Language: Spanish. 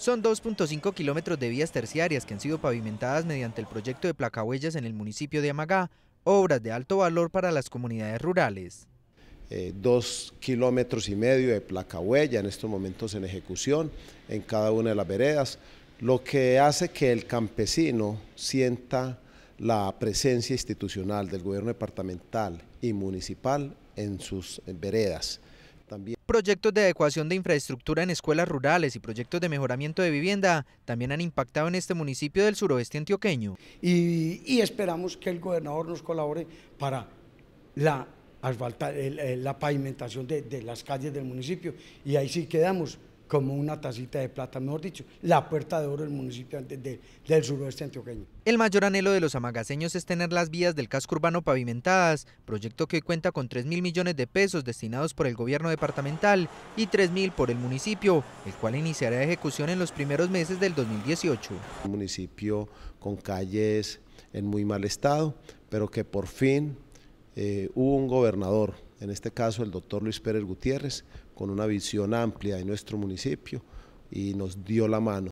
Son 2.5 kilómetros de vías terciarias que han sido pavimentadas mediante el proyecto de placahuellas en el municipio de Amagá, obras de alto valor para las comunidades rurales. Eh, dos kilómetros y medio de placahuella en estos momentos en ejecución en cada una de las veredas, lo que hace que el campesino sienta la presencia institucional del gobierno departamental y municipal en sus veredas. Proyectos de adecuación de infraestructura en escuelas rurales y proyectos de mejoramiento de vivienda también han impactado en este municipio del suroeste antioqueño. Y, esperamos que el gobernador nos colabore para la, pavimentación de las calles del municipio. Y ahí sí quedamos como una tacita de plata, mejor dicho, la puerta de oro del municipio del suroeste antioqueño. El mayor anhelo de los amagaseños es tener las vías del casco urbano pavimentadas, proyecto que cuenta con 3 mil millones de pesos destinados por el gobierno departamental y 3 mil por el municipio, el cual iniciará ejecución en los primeros meses del 2018. Un municipio con calles en muy mal estado, pero que por fin eh, hubo un gobernador, en este caso el doctor Luis Pérez Gutiérrez, con una visión amplia de nuestro municipio y nos dio la mano.